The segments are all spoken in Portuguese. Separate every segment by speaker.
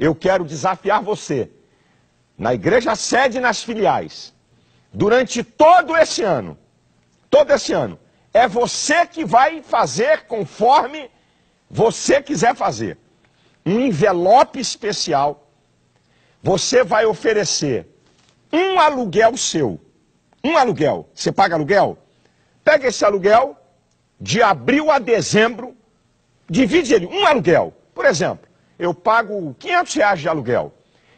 Speaker 1: Eu quero desafiar você, na igreja sede e nas filiais, durante todo esse ano, todo esse ano, é você que vai fazer conforme você quiser fazer. Um envelope especial. Você vai oferecer um aluguel seu. Um aluguel. Você paga aluguel? Pega esse aluguel de abril a dezembro, divide ele. Um aluguel. Por exemplo, eu pago 500 reais de aluguel.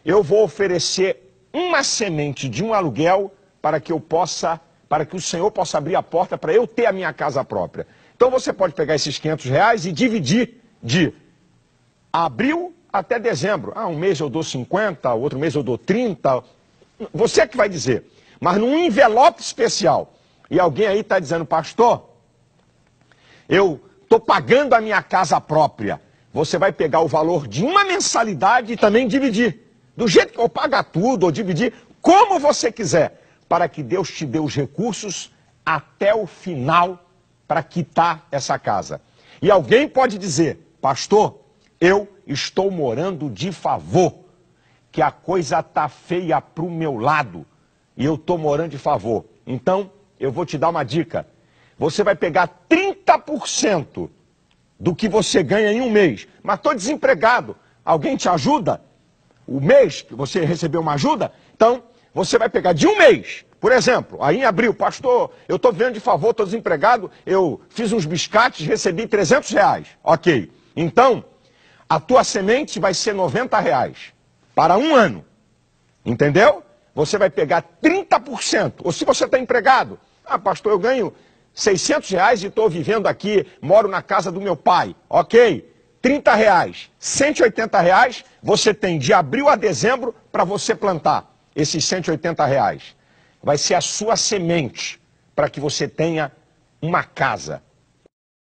Speaker 1: Eu vou oferecer uma semente de um aluguel para que eu possa, para que o Senhor possa abrir a porta para eu ter a minha casa própria. Então você pode pegar esses 500 reais e dividir de abril até dezembro. Ah, um mês eu dou 50, outro mês eu dou 30. Você é que vai dizer. Mas num envelope especial. E alguém aí está dizendo, pastor, eu estou pagando a minha casa própria. Você vai pegar o valor de uma mensalidade e também dividir. Do jeito que eu pagar tudo, ou dividir, como você quiser, para que Deus te dê os recursos até o final para quitar essa casa. E alguém pode dizer, pastor, eu estou morando de favor, que a coisa tá feia para o meu lado e eu estou morando de favor. Então, eu vou te dar uma dica. Você vai pegar 30% do que você ganha em um mês. Mas estou desempregado. Alguém te ajuda? O mês que você recebeu uma ajuda? Então, você vai pegar de um mês. Por exemplo, aí em abril, pastor, eu estou vendo de favor, estou desempregado, eu fiz uns biscates, recebi 300 reais. Ok. Então, a tua semente vai ser 90 reais para um ano. Entendeu? Você vai pegar 30%. Ou se você está empregado, ah, pastor, eu ganho 600 reais e estou vivendo aqui, moro na casa do meu pai. Ok. 30 reais, 180 reais, você tem de abril a dezembro para você plantar esses 180 reais. Vai ser a sua semente para que você tenha uma casa,